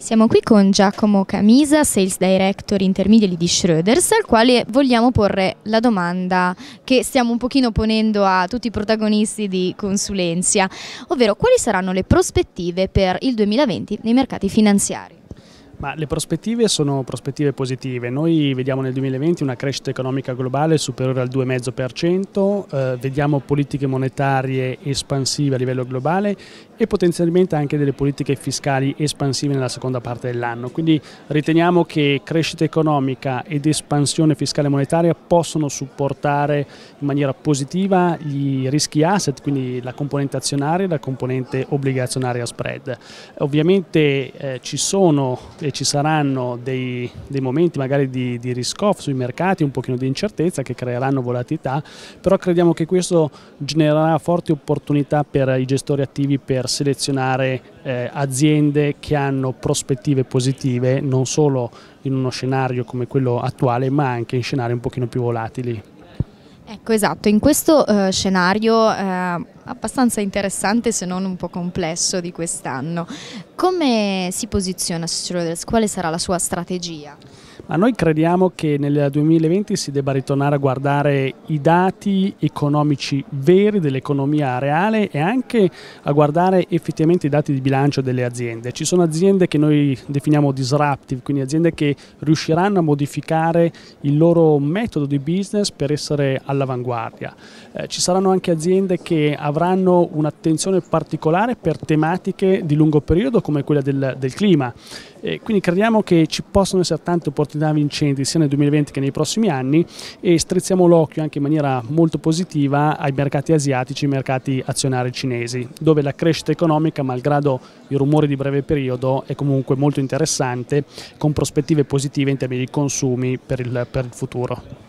Siamo qui con Giacomo Camisa, Sales Director Intermediali di Schroeders, al quale vogliamo porre la domanda che stiamo un pochino ponendo a tutti i protagonisti di consulenza, ovvero quali saranno le prospettive per il 2020 nei mercati finanziari? Ma le prospettive sono prospettive positive. Noi vediamo nel 2020 una crescita economica globale superiore al 2,5%, eh, vediamo politiche monetarie espansive a livello globale e potenzialmente anche delle politiche fiscali espansive nella seconda parte dell'anno. Quindi riteniamo che crescita economica ed espansione fiscale e monetaria possono supportare in maniera positiva i rischi asset, quindi la componente azionaria e la componente obbligazionaria spread. Ovviamente eh, ci sono ci saranno dei, dei momenti magari di, di risk-off sui mercati, un pochino di incertezza che creeranno volatilità, però crediamo che questo genererà forti opportunità per i gestori attivi per selezionare eh, aziende che hanno prospettive positive non solo in uno scenario come quello attuale ma anche in scenari un pochino più volatili. Ecco, esatto, in questo eh, scenario eh, abbastanza interessante se non un po' complesso di quest'anno, come si posiziona Schroders? Quale sarà la sua strategia? Ma noi crediamo che nel 2020 si debba ritornare a guardare i dati economici veri dell'economia reale e anche a guardare effettivamente i dati di bilancio delle aziende. Ci sono aziende che noi definiamo disruptive, quindi aziende che riusciranno a modificare il loro metodo di business per essere all'avanguardia. Eh, ci saranno anche aziende che avranno un'attenzione particolare per tematiche di lungo periodo come quella del, del clima. Eh, quindi crediamo che ci possano essere tante opportunità attività vincenti sia nel 2020 che nei prossimi anni e strizziamo l'occhio anche in maniera molto positiva ai mercati asiatici ai mercati azionari cinesi, dove la crescita economica, malgrado i rumori di breve periodo, è comunque molto interessante con prospettive positive in termini di consumi per il, per il futuro.